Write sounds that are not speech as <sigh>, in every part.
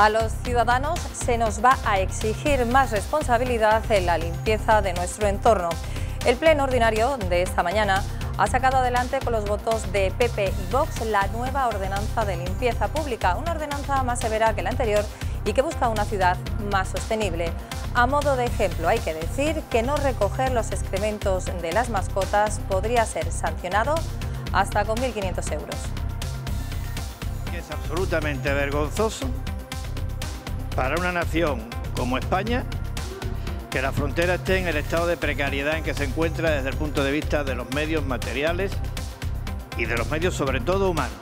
A los ciudadanos se nos va a exigir más responsabilidad en la limpieza de nuestro entorno. El pleno ordinario de esta mañana ha sacado adelante con los votos de PP y Vox la nueva ordenanza de limpieza pública, una ordenanza más severa que la anterior y que busca una ciudad más sostenible. A modo de ejemplo, hay que decir que no recoger los excrementos de las mascotas podría ser sancionado hasta con 1.500 euros. Es absolutamente vergonzoso para una nación como España que la frontera esté en el estado de precariedad en que se encuentra desde el punto de vista de los medios materiales y de los medios sobre todo humanos.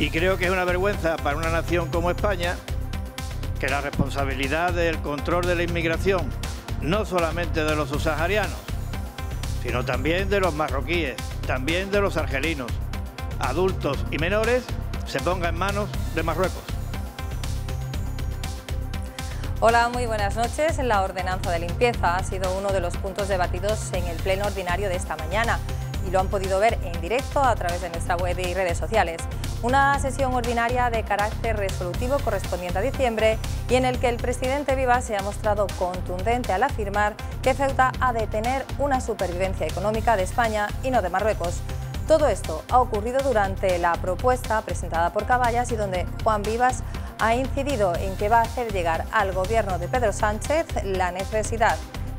Y creo que es una vergüenza para una nación como España que la responsabilidad del control de la inmigración, no solamente de los subsaharianos, sino también de los marroquíes, también de los argelinos, adultos y menores, se ponga en manos de Marruecos. Hola, muy buenas noches. La ordenanza de limpieza ha sido uno de los puntos debatidos en el pleno ordinario de esta mañana y lo han podido ver en directo a través de nuestra web y redes sociales. Una sesión ordinaria de carácter resolutivo correspondiente a diciembre y en el que el presidente Viva se ha mostrado contundente al afirmar que Ceuta ha de tener una supervivencia económica de España y no de Marruecos. Todo esto ha ocurrido durante la propuesta presentada por Caballas y donde Juan Vivas ha incidido en que va a hacer llegar al gobierno de Pedro Sánchez la necesidad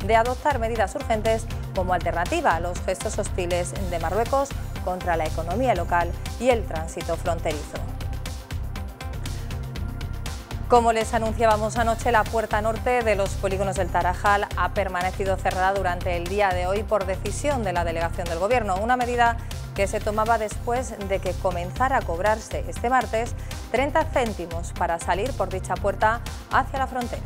de adoptar medidas urgentes como alternativa a los gestos hostiles de Marruecos contra la economía local y el tránsito fronterizo. Como les anunciábamos anoche, la puerta norte de los polígonos del Tarajal ha permanecido cerrada durante el día de hoy por decisión de la delegación del Gobierno, una medida que se tomaba después de que comenzara a cobrarse este martes 30 céntimos para salir por dicha puerta hacia la frontera.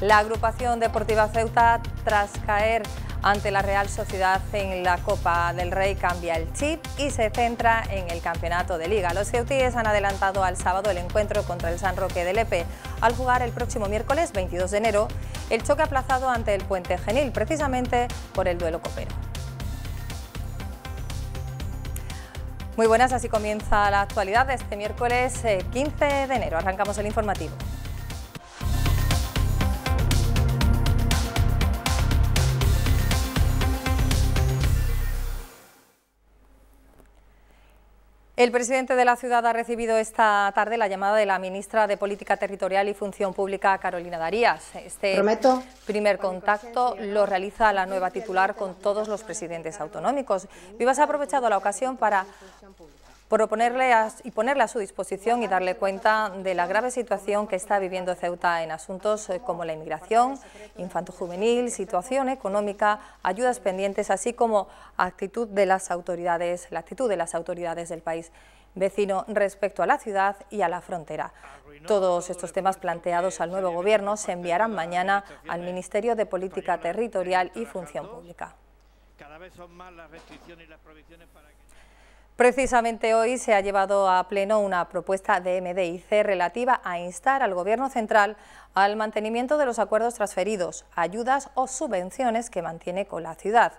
La agrupación deportiva Ceuta, tras caer ante la Real Sociedad en la Copa del Rey cambia el chip y se centra en el campeonato de liga. Los ceutíes han adelantado al sábado el encuentro contra el San Roque del Epe al jugar el próximo miércoles 22 de enero el choque aplazado ante el Puente Genil, precisamente por el duelo copero. Muy buenas, así comienza la actualidad de este miércoles 15 eh, de enero. Arrancamos el informativo. El presidente de la ciudad ha recibido esta tarde la llamada de la ministra de Política Territorial y Función Pública, Carolina Darías. Este primer contacto lo realiza la nueva titular con todos los presidentes autonómicos. Vivas ha aprovechado la ocasión para proponerle y ponerle a su disposición y darle cuenta de la grave situación que está viviendo Ceuta en asuntos eh, como la inmigración, infanto-juvenil, situación económica, ayudas pendientes, así como actitud de las autoridades, la actitud de las autoridades del país vecino respecto a la ciudad y a la frontera. Todos estos temas planteados al nuevo Gobierno se enviarán mañana al Ministerio de Política Territorial y Función Pública. Precisamente hoy se ha llevado a pleno una propuesta de MDIC relativa a instar al Gobierno central al mantenimiento de los acuerdos transferidos, ayudas o subvenciones que mantiene con la ciudad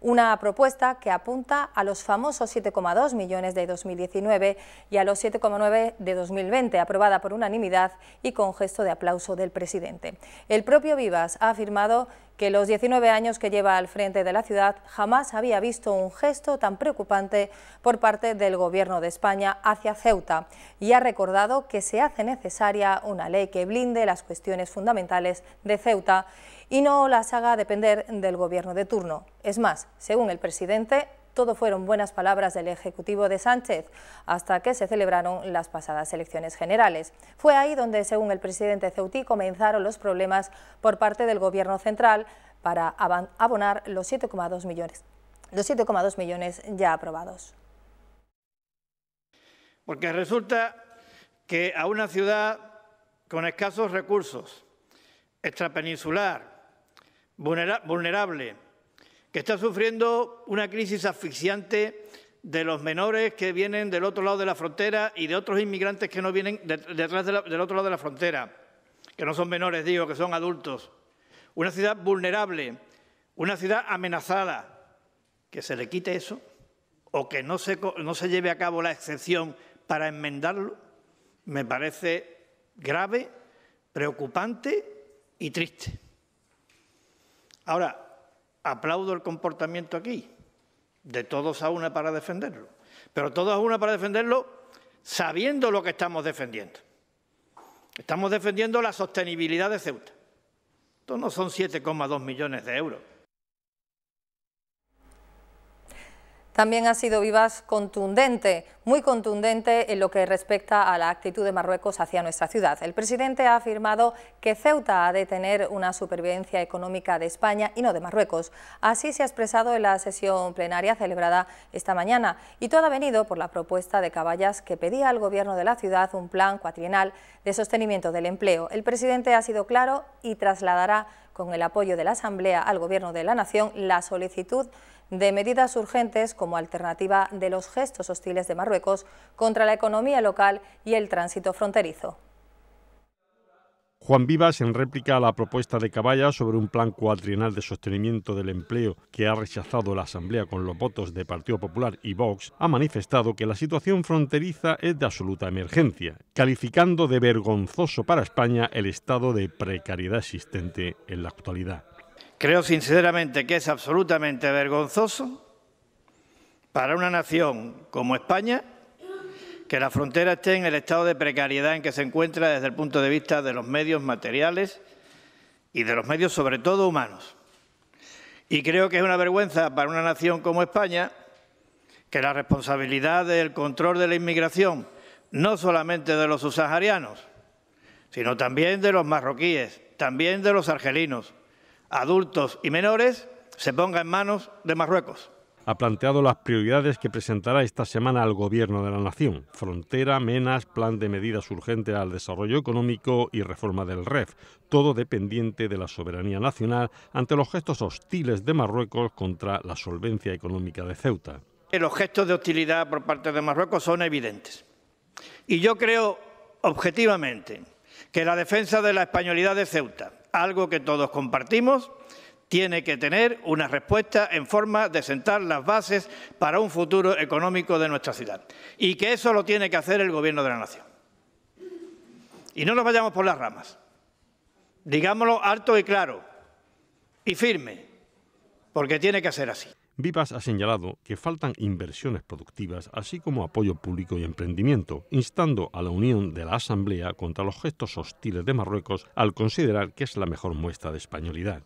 una propuesta que apunta a los famosos 7,2 millones de 2019 y a los 7,9 de 2020, aprobada por unanimidad y con gesto de aplauso del presidente. El propio Vivas ha afirmado que los 19 años que lleva al frente de la ciudad jamás había visto un gesto tan preocupante por parte del Gobierno de España hacia Ceuta y ha recordado que se hace necesaria una ley que blinde las cuestiones fundamentales de Ceuta y no las haga depender del gobierno de turno. Es más, según el presidente, todo fueron buenas palabras del Ejecutivo de Sánchez hasta que se celebraron las pasadas elecciones generales. Fue ahí donde, según el presidente Ceutí, comenzaron los problemas por parte del Gobierno central para abonar los 7,2 millones, los 7,2 millones ya aprobados. Porque resulta que a una ciudad con escasos recursos, extrapeninsular, vulnerable, que está sufriendo una crisis asfixiante de los menores que vienen del otro lado de la frontera y de otros inmigrantes que no vienen detrás del otro lado de la frontera, que no son menores, digo, que son adultos. Una ciudad vulnerable, una ciudad amenazada. Que se le quite eso o que no se lleve a cabo la excepción para enmendarlo, me parece grave, preocupante y triste. Ahora, aplaudo el comportamiento aquí, de todos a una para defenderlo, pero todos a una para defenderlo sabiendo lo que estamos defendiendo. Estamos defendiendo la sostenibilidad de Ceuta. Esto no son 7,2 millones de euros. También ha sido Vivas contundente, muy contundente en lo que respecta a la actitud de Marruecos hacia nuestra ciudad. El presidente ha afirmado que Ceuta ha de tener una supervivencia económica de España y no de Marruecos. Así se ha expresado en la sesión plenaria celebrada esta mañana y todo ha venido por la propuesta de Caballas que pedía al gobierno de la ciudad un plan cuatrienal de sostenimiento del empleo. El presidente ha sido claro y trasladará con el apoyo de la Asamblea al Gobierno de la Nación la solicitud de medidas urgentes como alternativa de los gestos hostiles de Marruecos contra la economía local y el tránsito fronterizo. Juan Vivas, en réplica a la propuesta de Caballa sobre un plan cuatrienal de sostenimiento del empleo que ha rechazado la Asamblea con los votos de Partido Popular y Vox, ha manifestado que la situación fronteriza es de absoluta emergencia, calificando de vergonzoso para España el estado de precariedad existente en la actualidad. Creo sinceramente que es absolutamente vergonzoso para una nación como España que la frontera esté en el estado de precariedad en que se encuentra desde el punto de vista de los medios materiales y de los medios sobre todo humanos. Y creo que es una vergüenza para una nación como España que la responsabilidad del control de la inmigración, no solamente de los subsaharianos, sino también de los marroquíes, también de los argelinos, adultos y menores, se ponga en manos de Marruecos. Ha planteado las prioridades que presentará esta semana al Gobierno de la Nación. Frontera, menas, plan de medidas urgentes al desarrollo económico y reforma del REF. Todo dependiente de la soberanía nacional ante los gestos hostiles de Marruecos contra la solvencia económica de Ceuta. Los gestos de hostilidad por parte de Marruecos son evidentes. Y yo creo objetivamente que la defensa de la españolidad de Ceuta, algo que todos compartimos, tiene que tener una respuesta en forma de sentar las bases para un futuro económico de nuestra ciudad. Y que eso lo tiene que hacer el Gobierno de la Nación. Y no nos vayamos por las ramas. Digámoslo alto y claro y firme, porque tiene que ser así. Vivas ha señalado que faltan inversiones productivas, así como apoyo público y emprendimiento, instando a la unión de la Asamblea contra los gestos hostiles de Marruecos al considerar que es la mejor muestra de españolidad.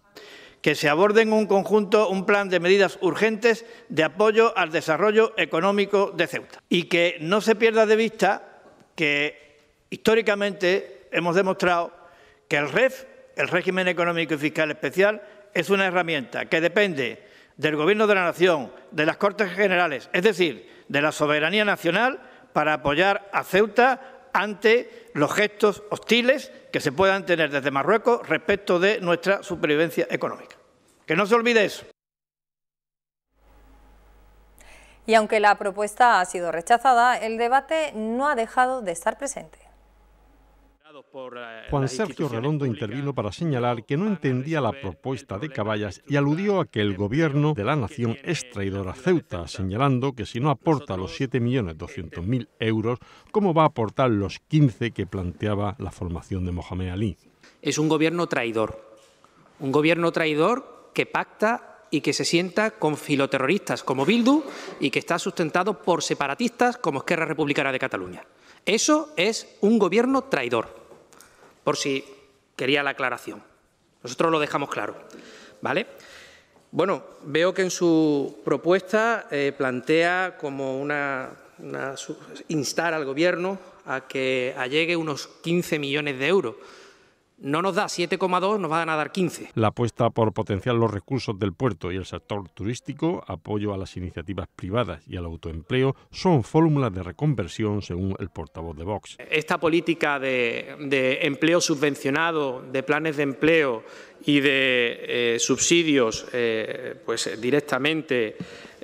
Que se aborden un conjunto, un plan de medidas urgentes de apoyo al desarrollo económico de Ceuta. Y que no se pierda de vista que históricamente hemos demostrado que el REF, el régimen económico y fiscal especial, es una herramienta que depende del Gobierno de la Nación, de las Cortes Generales, es decir, de la soberanía nacional, para apoyar a Ceuta ante los gestos hostiles que se puedan tener desde Marruecos respecto de nuestra supervivencia económica. Que no se olvide eso. Y aunque la propuesta ha sido rechazada, el debate no ha dejado de estar presente. Eh, Juan Sergio Redondo intervino para señalar que no entendía la propuesta de Caballas y aludió a que el gobierno de la nación es traidor a Ceuta, señalando que si no aporta los 7.200.000 euros, ¿cómo va a aportar los 15 que planteaba la formación de Mohamed Ali? Es un gobierno traidor, un gobierno traidor que pacta y que se sienta con filoterroristas como Bildu y que está sustentado por separatistas como Esquerra Republicana de Cataluña. Eso es un gobierno traidor por si quería la aclaración. Nosotros lo dejamos claro. ¿Vale? Bueno, veo que en su propuesta eh, plantea como una, una, instar al Gobierno a que allegue unos 15 millones de euros no nos da 7,2, nos van a dar 15. La apuesta por potenciar los recursos del puerto y el sector turístico, apoyo a las iniciativas privadas y al autoempleo son fórmulas de reconversión, según el portavoz de Vox. Esta política de, empleo subvencionado, de planes de empleo y de eh, subsidios eh, pues directamente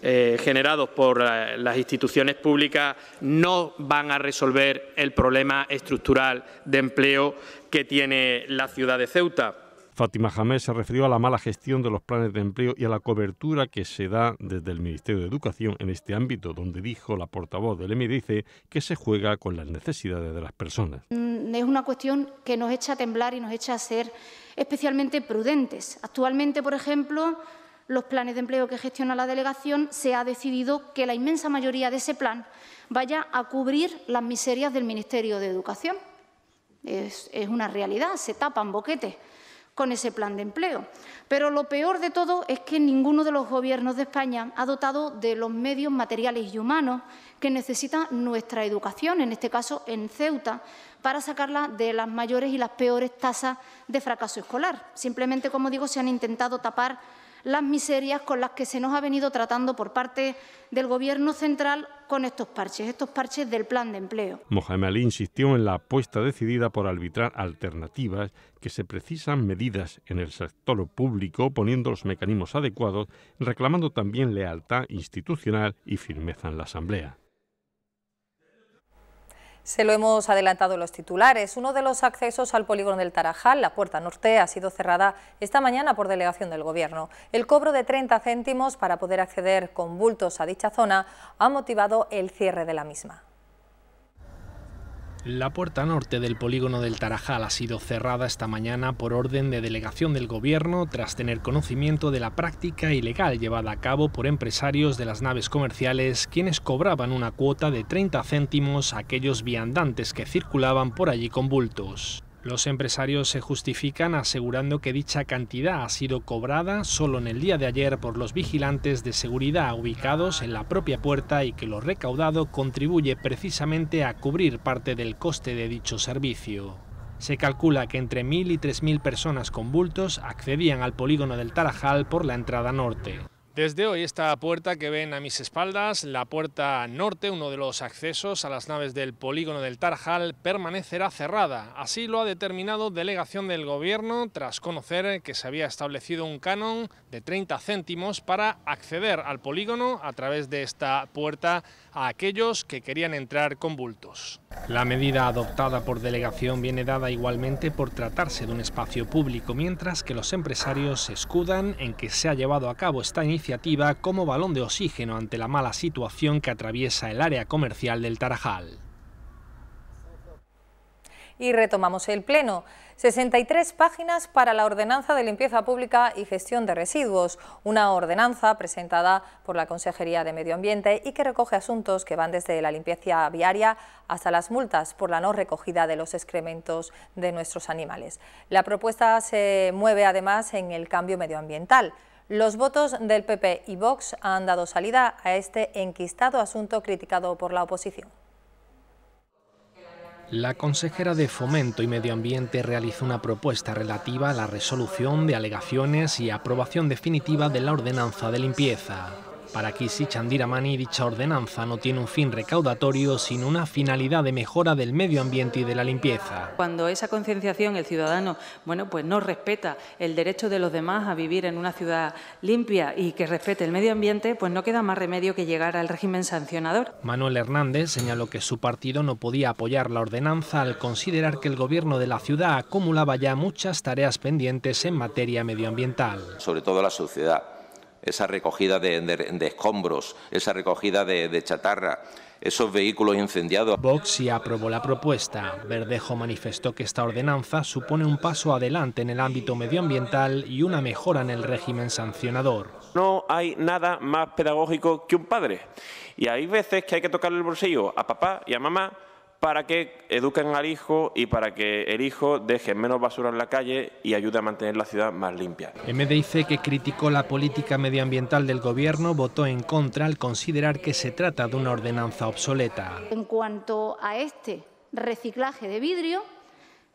eh, generados por las instituciones públicas no van a resolver el problema estructural de empleo que tiene la ciudad de Ceuta. Fátima Jamés se refirió a la mala gestión de los planes de empleo y a la cobertura que se da desde el Ministerio de Educación en este ámbito, donde dijo la portavoz del MDC que se juega con las necesidades de las personas. Mm, es una cuestión que nos echa a temblar y nos echa a ser especialmente prudentes. Actualmente, por ejemplo, los planes de empleo que gestiona la delegación, se ha decidido que la inmensa mayoría de ese plan vaya a cubrir las miserias del Ministerio de Educación. Es, una realidad, se tapan boquetes con ese plan de empleo. Pero lo peor de todo es que ninguno de los gobiernos de España ha dotado de los medios materiales y humanos que necesita nuestra educación, en este caso en Ceuta, para sacarla de las mayores y las peores tasas de fracaso escolar. Simplemente, como digo, se han intentado tapar las miserias con las que se nos ha venido tratando por parte del Gobierno central con estos parches, estos parches del plan de empleo. Mohamed Ali insistió en la apuesta decidida por arbitrar alternativas que se precisan medidas en el sector público poniendo los mecanismos adecuados, reclamando también lealtad institucional y firmeza en la Asamblea. Se lo hemos adelantado los titulares. Uno de los accesos al polígono del Tarajal, la puerta norte, ha sido cerrada esta mañana por delegación del Gobierno. El cobro de 30 céntimos para poder acceder con bultos a dicha zona ha motivado el cierre de la misma. La puerta norte del polígono del Tarajal ha sido cerrada esta mañana por orden de delegación del gobierno tras tener conocimiento de la práctica ilegal llevada a cabo por empresarios de las naves comerciales quienes cobraban una cuota de 30 céntimos a aquellos viandantes que circulaban por allí con bultos. Los empresarios se justifican asegurando que dicha cantidad ha sido cobrada solo en el día de ayer por los vigilantes de seguridad ubicados en la propia puerta y que lo recaudado contribuye precisamente a cubrir parte del coste de dicho servicio. Se calcula que entre 1.000 y 3.000 personas con bultos accedían al polígono del Tarajal por la entrada norte. Desde hoy esta puerta que ven a mis espaldas, la puerta norte, uno de los accesos a las naves del polígono del Tarjal, permanecerá cerrada. Así lo ha determinado delegación del gobierno tras conocer que se había establecido un canon de 30 céntimos para acceder al polígono a través de esta puerta a aquellos que querían entrar con bultos. La medida adoptada por delegación viene dada igualmente por tratarse de un espacio público, mientras que los empresarios escudan en que se ha llevado a cabo esta iniciativa como balón de oxígeno ante la mala situación que atraviesa el área comercial del Tarajal. Y retomamos el pleno. 63 páginas para la Ordenanza de Limpieza Pública y Gestión de Residuos, una ordenanza presentada por la Consejería de Medio Ambiente y que recoge asuntos que van desde la limpieza viaria hasta las multas por la no recogida de los excrementos de nuestros animales. La propuesta se mueve además en el cambio medioambiental. Los votos del PP y Vox han dado salida a este enquistado asunto criticado por la oposición. La consejera de Fomento y Medio Ambiente realizó una propuesta relativa a la resolución de alegaciones y aprobación definitiva de la ordenanza de limpieza. Para Kisi Chandiramani, dicha ordenanza no tiene un fin recaudatorio, sino una finalidad de mejora del medio ambiente y de la limpieza. Cuando esa concienciación, el ciudadano, bueno, pues no respeta el derecho de los demás a vivir en una ciudad limpia y que respete el medio ambiente, pues no queda más remedio que llegar al régimen sancionador. Manuel Hernández señaló que su partido no podía apoyar la ordenanza al considerar que el gobierno de la ciudad acumulaba ya muchas tareas pendientes en materia medioambiental. Sobre todo la sociedad esa recogida de, escombros, esa recogida de, chatarra, esos vehículos incendiados. Vox sí aprobó la propuesta. Verdejo manifestó que esta ordenanza supone un paso adelante en el ámbito medioambiental y una mejora en el régimen sancionador. No hay nada más pedagógico que un padre. Y hay veces que hay que tocarle el bolsillo a papá y a mamá para que eduquen al hijo y para que el hijo deje menos basura en la calle y ayude a mantener la ciudad más limpia. MDIC, que criticó la política medioambiental del gobierno, votó en contra al considerar que se trata de una ordenanza obsoleta. En cuanto a este reciclaje de vidrio,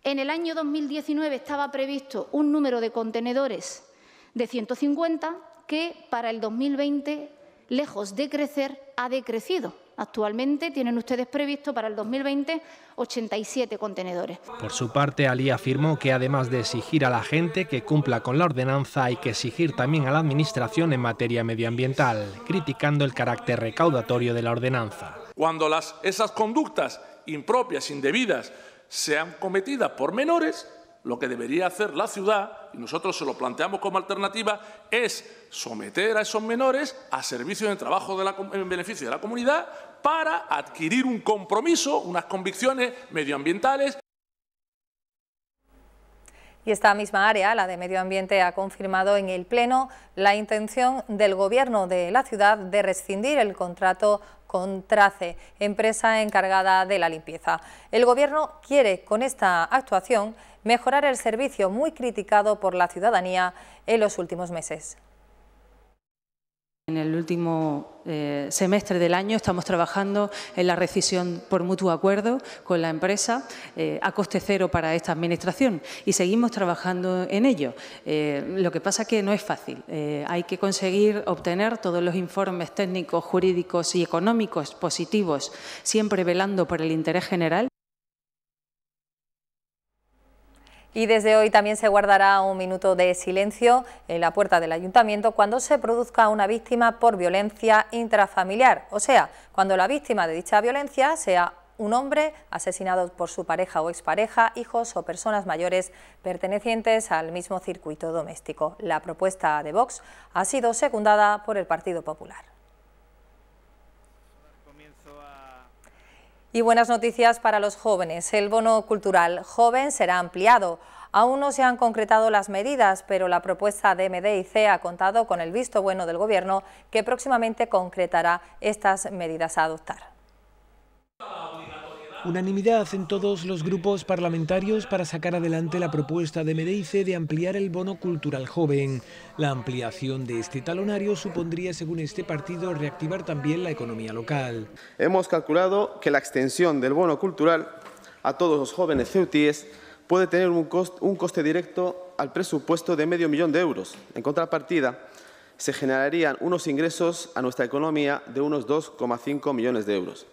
en el año 2019 estaba previsto un número de contenedores de 150 que para el 2020, lejos de crecer, ha decrecido Actualmente tienen ustedes previsto para el 2020 87 contenedores. Por su parte, Ali afirmó que además de exigir a la gente que cumpla con la ordenanza, hay que exigir también a la Administración en materia medioambiental, criticando el carácter recaudatorio de la ordenanza. Cuando las, esas conductas impropias, indebidas, sean cometidas por menores, lo que debería hacer la ciudad, y nosotros se lo planteamos como alternativa, es someter a esos menores a servicios de trabajo en beneficio de la comunidad para adquirir un compromiso, unas convicciones medioambientales y esta misma área, la de Medio Ambiente, ha confirmado en el Pleno la intención del Gobierno de la ciudad de rescindir el contrato Contrace, Trace, empresa encargada de la limpieza. El Gobierno quiere, con esta actuación, mejorar el servicio muy criticado por la ciudadanía en los últimos meses. En el último eh, semestre del año estamos trabajando en la rescisión por mutuo acuerdo con la empresa eh, a coste cero para esta administración y seguimos trabajando en ello. Eh, lo que pasa que no es fácil. hay que conseguir obtener todos los informes técnicos, jurídicos y económicos positivos, siempre velando por el interés general. Y desde hoy también se guardará un minuto de silencio en la puerta del ayuntamiento cuando se produzca una víctima por violencia intrafamiliar, o sea, cuando la víctima de dicha violencia sea un hombre asesinado por su pareja o expareja, hijos o personas mayores pertenecientes al mismo circuito doméstico. La propuesta de Vox ha sido secundada por el Partido Popular. Y buenas noticias para los jóvenes. El bono cultural joven será ampliado. Aún no se han concretado las medidas, pero la propuesta de MDIC ha contado con el visto bueno del Gobierno, que próximamente concretará estas medidas a adoptar. Unanimidad en todos los grupos parlamentarios para sacar adelante la propuesta de Medeice de ampliar el bono cultural joven. La ampliación de este talonario supondría, según este partido, reactivar también la economía local. Hemos calculado que la extensión del bono cultural a todos los jóvenes ceutíes puede tener un coste directo al presupuesto de medio millón de euros. En contrapartida, se generarían unos ingresos a nuestra economía de unos 2,5 millones de euros.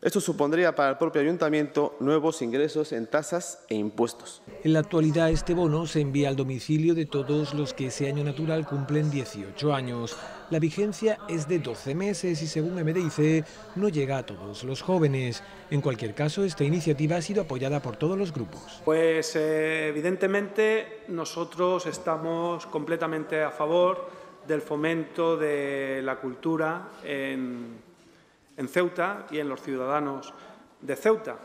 Esto supondría para el propio ayuntamiento nuevos ingresos en tasas e impuestos. En la actualidad este bono se envía al domicilio de todos los que ese año natural cumplen 18 años. La vigencia es de 12 meses y según MDIC no llega a todos los jóvenes. En cualquier caso, esta iniciativa ha sido apoyada por todos los grupos. Pues eh, evidentemente nosotros estamos completamente a favor del fomento de la cultura en en Ceuta y en los ciudadanos de Ceuta.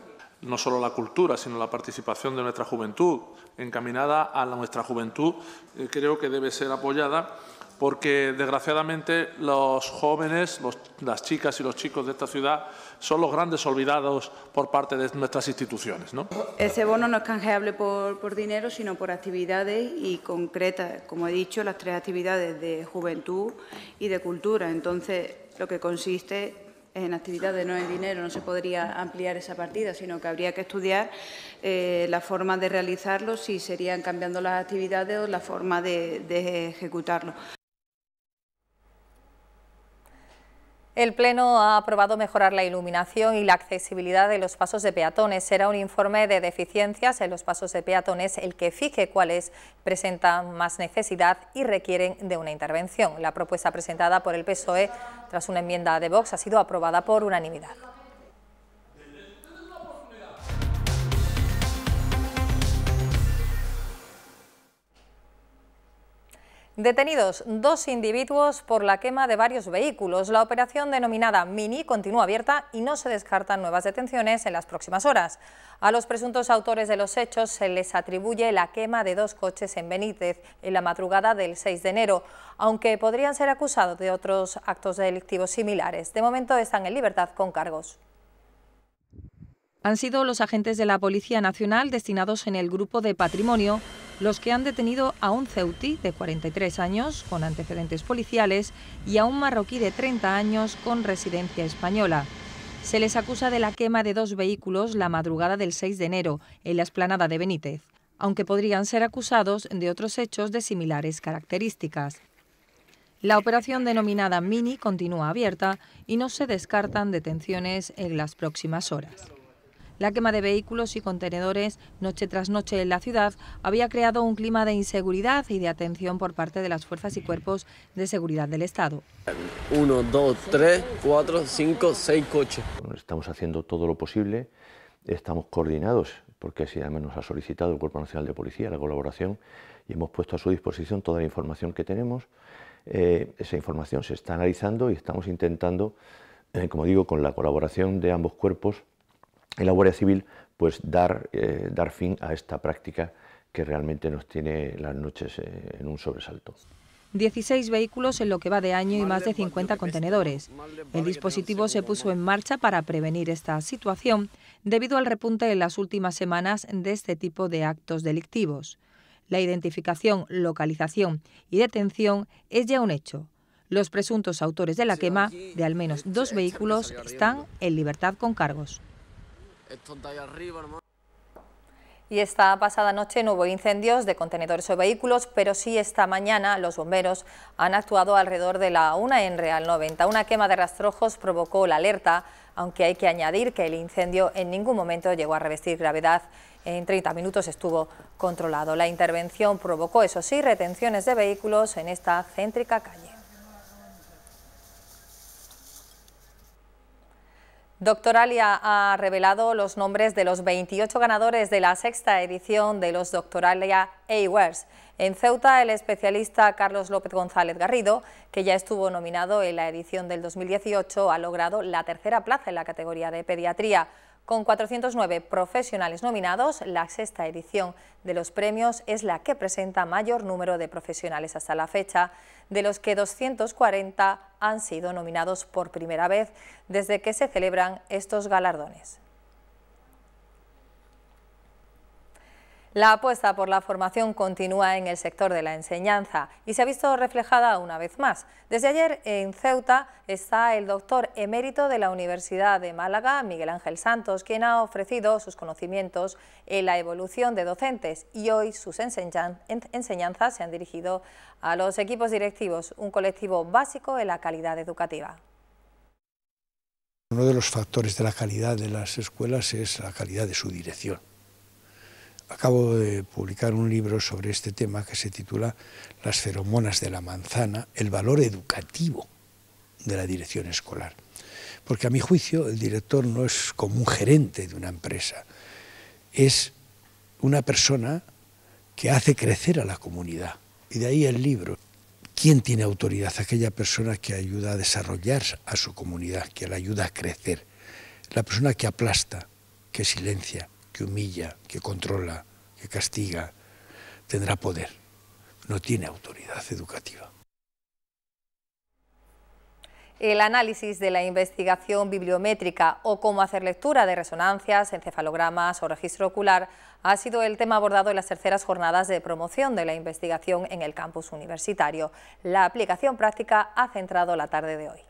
No solo la cultura, sino la participación de nuestra juventud, encaminada a nuestra juventud, eh, creo que debe ser apoyada porque desgraciadamente los jóvenes, las chicas y los chicos de esta ciudad son los grandes olvidados por parte de nuestras instituciones. Ese bono no es canjeable por, por dinero, sino por actividades y concretas, como he dicho, las tres actividades de juventud y de cultura. Entonces, lo que consiste en actividades, no en dinero, no se podría ampliar esa partida, sino que habría que estudiar eh, la forma de realizarlo, si serían cambiando las actividades o la forma de ejecutarlo. El Pleno ha aprobado mejorar la iluminación y la accesibilidad de los pasos de peatones. Será un informe de deficiencias en los pasos de peatones el que fije cuáles presentan más necesidad y requieren de una intervención. La propuesta presentada por el PSOE tras una enmienda de Vox ha sido aprobada por unanimidad. Detenidos dos individuos por la quema de varios vehículos. La operación denominada Mini continúa abierta y no se descartan nuevas detenciones en las próximas horas. A los presuntos autores de los hechos se les atribuye la quema de dos coches en Benítez en la madrugada del 6 de enero, aunque podrían ser acusados de otros actos delictivos similares. De momento están en libertad con cargos han sido los agentes de la Policía Nacional destinados en el grupo de patrimonio los que han detenido a un ceutí de 43 años con antecedentes policiales y a un marroquí de 30 años con residencia española. Se les acusa de la quema de dos vehículos la madrugada del 6 de enero en la esplanada de Benítez, aunque podrían ser acusados de otros hechos de similares características. La operación denominada Mini continúa abierta y no se descartan detenciones en las próximas horas. La quema de vehículos y contenedores noche tras noche en la ciudad había creado un clima de inseguridad y de atención por parte de las fuerzas y cuerpos de seguridad del Estado. Uno, dos, tres, cuatro, cinco, seis coches. estamos haciendo todo lo posible, estamos coordinados, porque así además nos ha solicitado el Cuerpo Nacional de Policía la colaboración y hemos puesto a su disposición toda la información que tenemos. Eh, esa información se está analizando y estamos intentando, eh, como digo, con la colaboración de ambos cuerpos, en la Guardia Civil, pues dar, eh, dar fin a esta práctica que realmente nos tiene las noches eh, en un sobresalto. 16 vehículos en lo que va de año y más de 50 contenedores. El dispositivo se puso en marcha para prevenir esta situación debido al repunte en las últimas semanas de este tipo de actos delictivos. La identificación, localización y detención es ya un hecho. Los presuntos autores de la quema de al menos dos vehículos están en libertad con cargos ahí arriba, hermano. Y esta pasada noche no hubo incendios de contenedores o vehículos, pero sí esta mañana los bomberos han actuado alrededor de la 1 en Real 90. Una quema de rastrojos provocó la alerta, aunque hay que añadir que el incendio en ningún momento llegó a revestir gravedad. En 30 minutos estuvo controlado. La intervención provocó, eso sí, retenciones de vehículos en esta céntrica calle. Doctor Alia ha revelado los nombres de los 28 ganadores de la sexta edición de los Doctoralia Awards. En Ceuta, el especialista Carlos López González Garrido, que ya estuvo nominado en la edición del 2018, ha logrado la tercera plaza en la categoría de pediatría. Con 409 profesionales nominados, la sexta edición de los premios es la que presenta mayor número de profesionales hasta la fecha, de los que 240 han sido nominados por primera vez desde que se celebran estos galardones. La apuesta por la formación continúa en el sector de la enseñanza y se ha visto reflejada una vez más. Desde ayer en Ceuta está el doctor emérito de la Universidad de Málaga, Miguel Ángel Santos, quien ha ofrecido sus conocimientos en la evolución de docentes y hoy sus enseñanzas se han dirigido a los equipos directivos, un colectivo básico en la calidad educativa. Uno de los factores de la calidad de las escuelas es la calidad de su dirección Acabo de publicar un libro sobre este tema que se titula Las feromonas de la manzana, el valor educativo de la dirección escolar. Porque a mi juicio el director no es como un gerente de una empresa, es una persona que hace crecer a la comunidad. Y de ahí el libro. ¿Quién tiene autoridad? Aquella persona que ayuda a desarrollar a su comunidad, que la ayuda a crecer. La persona que aplasta, que silencia, que humilla, que controla, que castiga, tendrá poder. No tiene autoridad educativa. El análisis de la investigación bibliométrica o cómo hacer lectura de resonancias, encefalogramas o registro ocular ha sido el tema abordado en las terceras jornadas de promoción de la investigación en el campus universitario. La aplicación práctica ha centrado la tarde de hoy.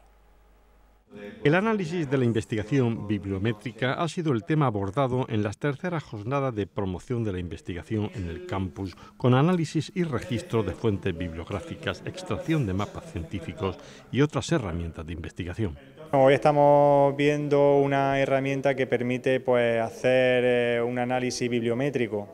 El análisis de la investigación bibliométrica ha sido el tema abordado en las terceras jornadas de promoción de la investigación en el campus, con análisis y registro de fuentes bibliográficas, extracción de mapas científicos y otras herramientas de investigación. Hoy estamos viendo una herramienta que permite pues, hacer eh, un análisis bibliométrico.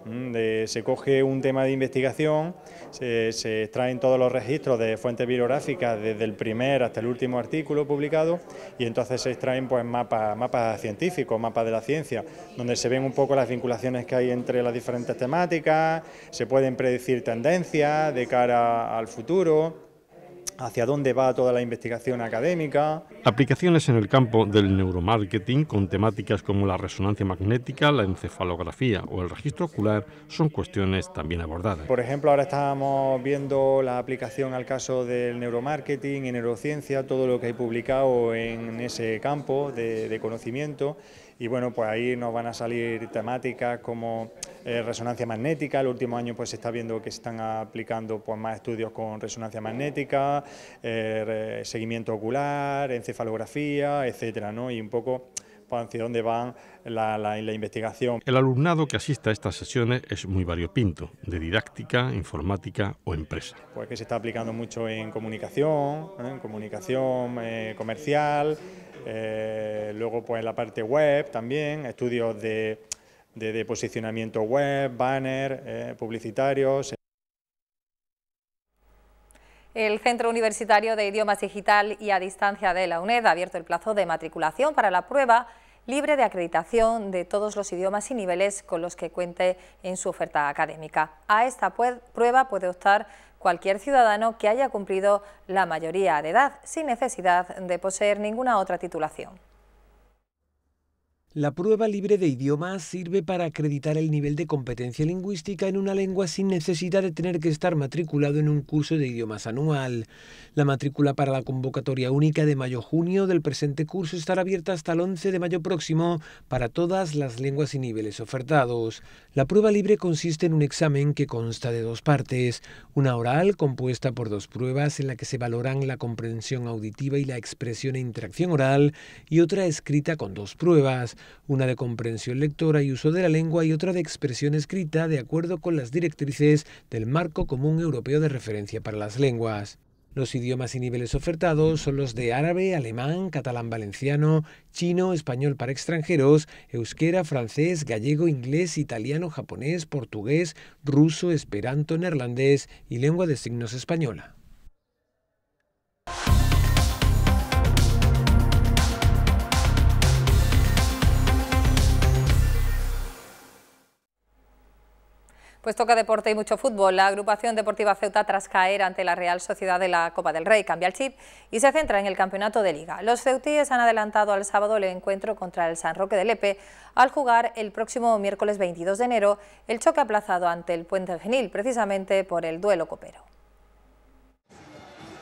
se coge un tema de investigación, se extraen todos los registros de fuentes bibliográficas desde el primer hasta el último artículo publicado y entonces se extraen pues mapas, mapas científicos, mapas de la ciencia, donde se ven un poco las vinculaciones que hay entre las diferentes temáticas, se pueden predecir tendencias de cara al futuro hacia dónde va toda la investigación académica. Aplicaciones en el campo del neuromarketing con temáticas como la resonancia magnética, la encefalografía o el registro ocular son cuestiones también abordadas. Por ejemplo, ahora estábamos viendo la aplicación al caso del neuromarketing y neurociencia, todo lo que hay publicado en ese campo de, de conocimiento y bueno, pues ahí nos van a salir temáticas como eh, resonancia magnética, el último año pues se está viendo que se están aplicando pues más estudios con resonancia magnética, eh, seguimiento ocular, encefalografía, etcétera, ¿no? Y un poco hacia dónde va la, investigación. El alumnado que asista a estas sesiones es muy variopinto, de didáctica, informática o empresa. Pues que se está aplicando mucho en comunicación, ¿eh? en comunicación eh, comercial, eh, luego pues en la parte web también, estudios de, de posicionamiento web, banner, publicitarios. El Centro Universitario de Idiomas Digital y a Distancia de la UNED ha abierto el plazo de matriculación para la prueba libre de acreditación de todos los idiomas y niveles con los que cuente en su oferta académica. A esta prueba puede optar cualquier ciudadano que haya cumplido la mayoría de edad, sin necesidad de poseer ninguna otra titulación. La prueba libre de idiomas sirve para acreditar el nivel de competencia lingüística en una lengua sin necesidad de tener que estar matriculado en un curso de idiomas anual. La matrícula para la convocatoria única de mayo-junio del presente curso estará abierta hasta el 11 de mayo próximo para todas las lenguas y niveles ofertados. La prueba libre consiste en un examen que consta de dos partes, una oral compuesta por dos pruebas en la que se valoran la comprensión auditiva y la expresión e interacción oral y otra escrita con dos pruebas una de comprensión lectora y uso de la lengua y otra de expresión escrita de acuerdo con las directrices del Marco Común Europeo de Referencia para las Lenguas. Los idiomas y niveles ofertados son los de árabe, alemán, catalán valenciano, chino, español para extranjeros, euskera, francés, gallego, inglés, italiano, japonés, portugués, ruso, esperanto, neerlandés y lengua de signos española. Pues toca deporte y mucho fútbol. La agrupación deportiva Ceuta tras caer ante la Real Sociedad de la Copa del Rey cambia el chip y se centra en el campeonato de liga. Los ceutíes han adelantado al sábado el encuentro contra el San Roque de Lepe al jugar el próximo miércoles 22 de enero el choque aplazado ante el Puente Genil, precisamente por el duelo copero.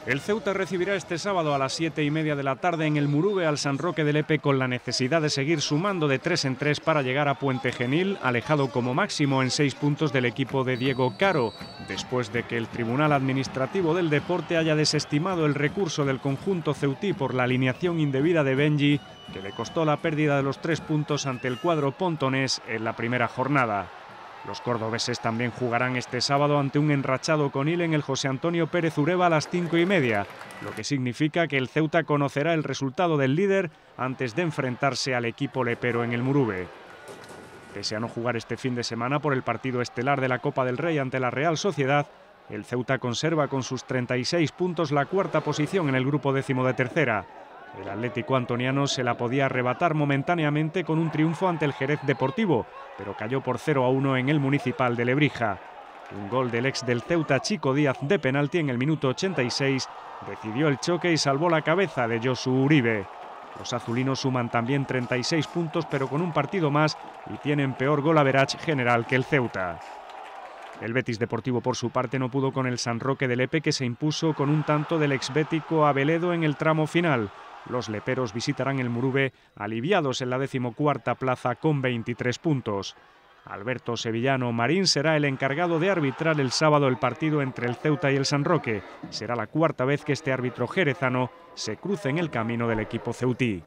El Ceuta recibirá este sábado a las 7 y media de la tarde en el Murube al San Roque del Epe con la necesidad de seguir sumando de 3 en 3 para llegar a Puente Genil, alejado como máximo en 6 puntos del equipo de Diego Caro, después de que el Tribunal Administrativo del Deporte haya desestimado el recurso del conjunto ceutí por la alineación indebida de Benji, que le costó la pérdida de los 3 puntos ante el cuadro Pontones en la primera jornada. Los cordobeses también jugarán este sábado ante un enrachado Conil en el José Antonio Pérez Ureba a las cinco y media, lo que significa que el Ceuta conocerá el resultado del líder antes de enfrentarse al equipo lepero en el Murube. Pese a no jugar este fin de semana por el partido estelar de la Copa del Rey ante la Real Sociedad, el Ceuta conserva con sus 36 puntos la cuarta posición en el grupo décimo de tercera. El Atlético Antoniano se la podía arrebatar momentáneamente con un triunfo ante el Jerez Deportivo, pero cayó por 0 a 1 en el Municipal de Lebrija. Un gol del ex del Ceuta Chico Díaz de penalti en el minuto 86 decidió el choque y salvó la cabeza de Josu Uribe. Los azulinos suman también 36 puntos pero con un partido más y tienen peor gol general que el Ceuta. El Betis Deportivo por su parte no pudo con el San Roque del Epe que se impuso con un tanto del ex bético Abeledo en el tramo final. Los leperos visitarán el Murube aliviados en la decimocuarta plaza con 23 puntos. Alberto Sevillano Marín será el encargado de arbitrar el sábado el partido entre el Ceuta y el San Roque. Será la cuarta vez que este árbitro jerezano se cruce en el camino del equipo ceutí.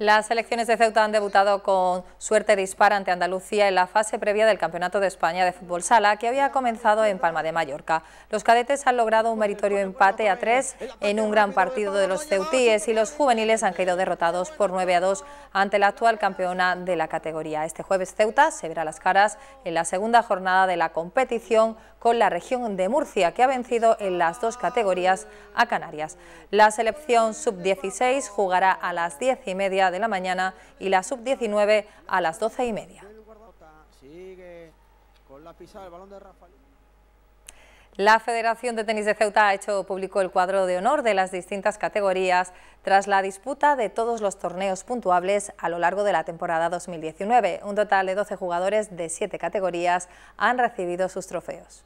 Las elecciones de Ceuta han debutado con suerte dispar ante Andalucía en la fase previa del Campeonato de España de Fútbol Sala, que había comenzado en Palma de Mallorca. Los cadetes han logrado un meritorio empate a tres en un gran partido de los ceutíes y los juveniles han caído derrotados por 9 a 2 ante la actual campeona de la categoría. Este jueves Ceuta se verá las caras en la segunda jornada de la competición con la región de Murcia, que ha vencido en las dos categorías a Canarias. La selección sub-16 jugará a las 10 y media de la mañana y la sub-19 a las 12 y media. La Federación de Tenis de Ceuta ha hecho público el cuadro de honor de las distintas categorías tras la disputa de todos los torneos puntuables a lo largo de la temporada 2019. Un total de 12 jugadores de siete categorías han recibido sus trofeos.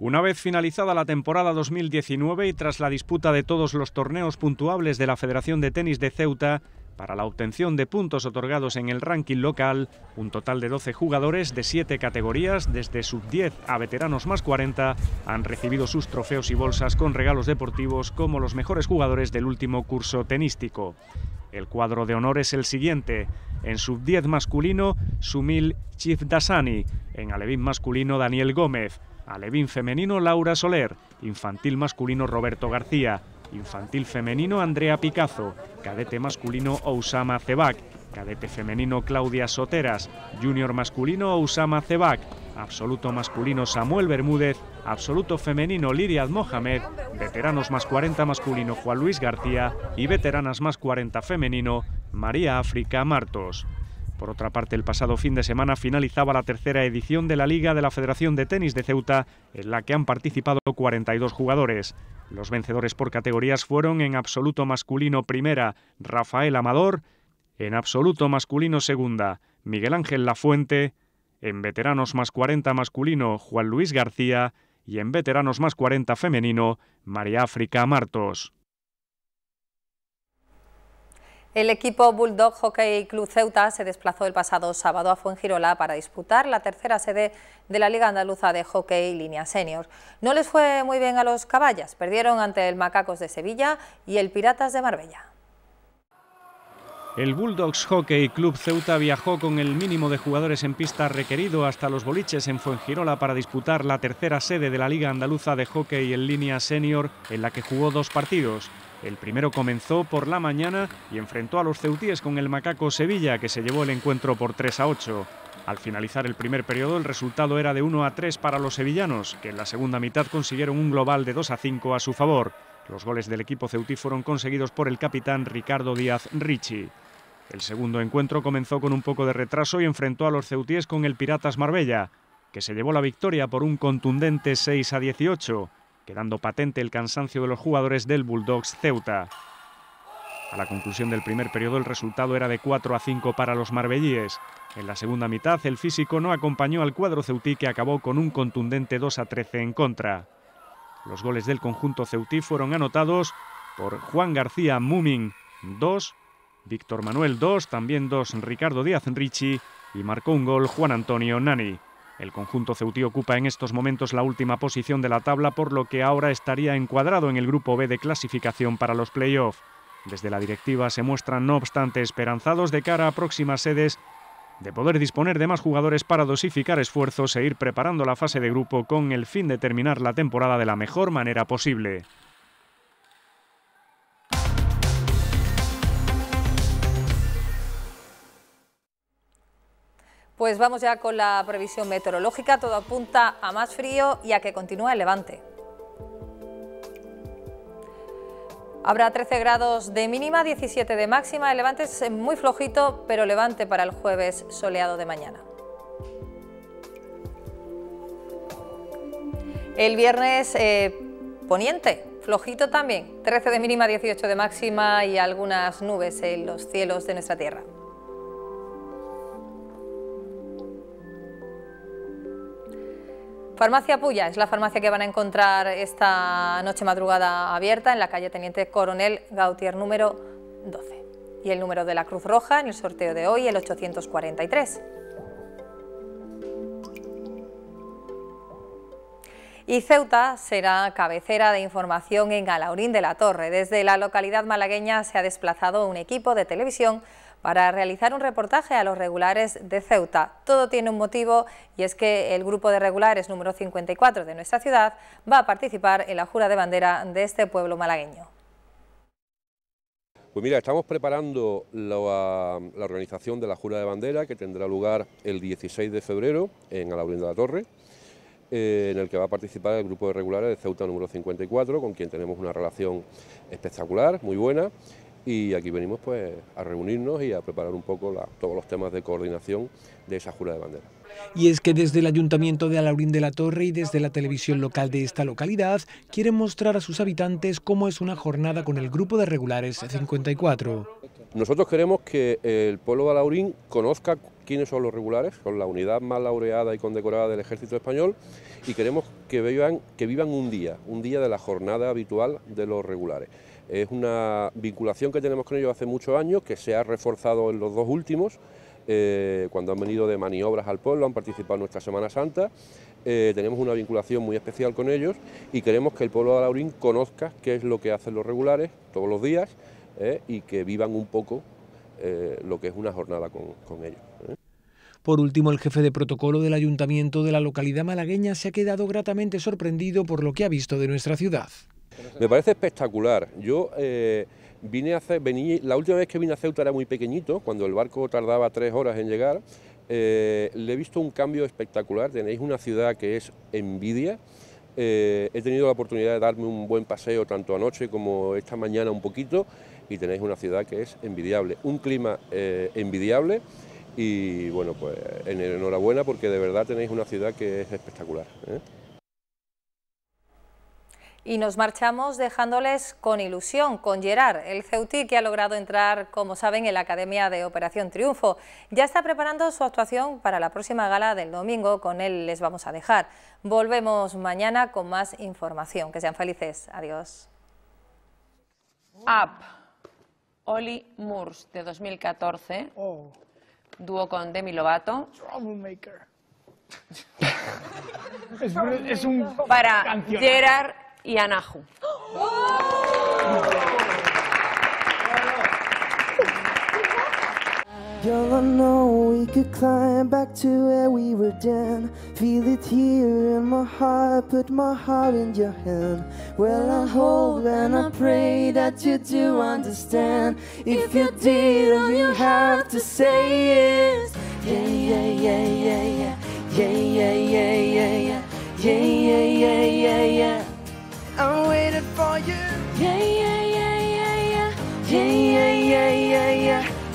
Una vez finalizada la temporada 2019 y tras la disputa de todos los torneos puntuables de la Federación de Tenis de Ceuta, para la obtención de puntos otorgados en el ranking local, un total de 12 jugadores de 7 categorías, desde sub-10 a veteranos más 40, han recibido sus trofeos y bolsas con regalos deportivos como los mejores jugadores del último curso tenístico. El cuadro de honor es el siguiente. En sub-10 masculino, Sumil Chifdasani. En alevín masculino, Daniel Gómez. Alevín femenino, Laura Soler. Infantil masculino, Roberto García. Infantil femenino, Andrea Picazo. Cadete masculino, Ousama Cebac. Cadete femenino, Claudia Soteras. Junior masculino, Ousama Cebac. Absoluto masculino, Samuel Bermúdez. Absoluto femenino, Liriad Mohamed. Veteranos más 40 masculino, Juan Luis García. Y veteranas más 40 femenino, María África Martos. Por otra parte, el pasado fin de semana finalizaba la tercera edición de la Liga de la Federación de Tenis de Ceuta, en la que han participado 42 jugadores. Los vencedores por categorías fueron en absoluto masculino primera, Rafael Amador, en absoluto masculino segunda, Miguel Ángel Lafuente, en veteranos más 40 masculino, Juan Luis García, y en veteranos más 40 femenino, María África Martos. El equipo Bulldog Hockey Club Ceuta se desplazó el pasado sábado a Fuengirola para disputar la tercera sede de la Liga Andaluza de Hockey Línea Senior. No les fue muy bien a los caballas, perdieron ante el Macacos de Sevilla y el Piratas de Marbella. El Bulldogs Hockey Club Ceuta viajó con el mínimo de jugadores en pista requerido hasta los boliches en Fuengirola para disputar la tercera sede de la Liga Andaluza de Hockey en Línea Senior, en la que jugó dos partidos. El primero comenzó por la mañana y enfrentó a los ceutíes con el macaco Sevilla, que se llevó el encuentro por 3 a 8. Al finalizar el primer periodo, el resultado era de 1 a 3 para los sevillanos, que en la segunda mitad consiguieron un global de 2 a 5 a su favor. Los goles del equipo ceutí fueron conseguidos por el capitán Ricardo Díaz Ricci. El segundo encuentro comenzó con un poco de retraso y enfrentó a los ceutíes con el Piratas Marbella, que se llevó la victoria por un contundente 6 a 18 quedando patente el cansancio de los jugadores del Bulldogs Ceuta. A la conclusión del primer periodo el resultado era de 4 a 5 para los marbellíes. En la segunda mitad el físico no acompañó al cuadro ceutí que acabó con un contundente 2 a 13 en contra. Los goles del conjunto ceutí fueron anotados por Juan García Mumin 2, Víctor Manuel 2, también 2 Ricardo Díaz Enrichi y marcó un gol Juan Antonio Nani. El conjunto ceutí ocupa en estos momentos la última posición de la tabla, por lo que ahora estaría encuadrado en el grupo B de clasificación para los playoffs. Desde la directiva se muestran, no obstante, esperanzados de cara a próximas sedes de poder disponer de más jugadores para dosificar esfuerzos e ir preparando la fase de grupo con el fin de terminar la temporada de la mejor manera posible. Pues vamos ya con la previsión meteorológica. Todo apunta a más frío y a que continúa el levante. Habrá 13 grados de mínima, 17 de máxima. El levante es muy flojito, pero levante para el jueves soleado de mañana. El viernes eh, poniente, flojito también, 13 de mínima, 18 de máxima y algunas nubes en los cielos de nuestra tierra. Farmacia Puya es la farmacia que van a encontrar esta noche madrugada abierta en la calle Teniente Coronel Gautier número 12. Y el número de la Cruz Roja en el sorteo de hoy, el 843. Y Ceuta será cabecera de información en Galaurín de la Torre. Desde la localidad malagueña se ha desplazado un equipo de televisión para realizar un reportaje a los regulares de Ceuta. Todo tiene un motivo y es que el grupo de regulares número 54 de nuestra ciudad va a participar en la jura de bandera de este pueblo malagueño. Pues mira, estamos preparando la, organización de la Jura de Bandera que tendrá lugar el 16 de febrero en Alaurín de la Torre, eh, en el que va a participar el grupo de regulares de Ceuta número 54, con quien tenemos una relación espectacular, muy buena, y aquí venimos pues a reunirnos y a preparar un poco todos los temas de coordinación de esa jura de bandera. Y es que desde el Ayuntamiento de Alaurín de la Torre y desde la televisión local de esta localidad quieren mostrar a sus habitantes cómo es una jornada con el grupo de regulares 54. Nosotros queremos que el pueblo de Alaurín conozca quiénes son los regulares, ...son la unidad más laureada y condecorada del ejército español, y queremos que vivan, que vivan un día, un día de la jornada habitual de los regulares. Es una vinculación que tenemos con ellos hace muchos años, que se ha reforzado en los dos últimos, eh, cuando han venido de maniobras al pueblo, han participado en nuestra Semana Santa. Eh, tenemos una vinculación muy especial con ellos y queremos que el pueblo de Laurín conozca qué es lo que hacen los regulares todos los días eh, y que vivan un poco eh, lo que es una jornada con, ellos. ¿eh? Por último, el jefe de protocolo del ayuntamiento de la localidad malagueña se ha quedado gratamente sorprendido por lo que ha visto de nuestra ciudad. Me parece espectacular. Yo eh, vine a vení, la última vez que vine a Ceuta era muy pequeñito, cuando el barco tardaba tres horas en llegar. le he visto un cambio espectacular. Tenéis una ciudad que es envidia. he tenido la oportunidad de darme un buen paseo tanto anoche como esta mañana un poquito y tenéis una ciudad que es envidiable, un clima eh, envidiable y bueno, pues enhorabuena porque de verdad tenéis una ciudad que es espectacular. ¿eh? Y nos marchamos dejándoles con ilusión, con Gerard, el Ceutí que ha logrado entrar, como saben, en la Academia de Operación Triunfo. Ya está preparando su actuación para la próxima gala del domingo, con él les vamos a dejar. Volvemos mañana con más información. Que sean felices. Adiós. Oli Moors, de 2014, dúo con Demi Lovato. <laughs> es, un para Gerard y Anahu. ¡Oh! Girl, I know we could climb back to where we were then. Feel it here in my heart, put my heart in your hand. Well, I hope and I pray that you do understand. If you did, all you have to say is, yeah, yeah, yeah, yeah, yeah, yeah, yeah, yeah, yeah, yeah, yeah, yeah, yeah, yeah, yeah. I'm waiting for you. Yeah, yeah, yeah, yeah, yeah, yeah, yeah, yeah, yeah, yeah.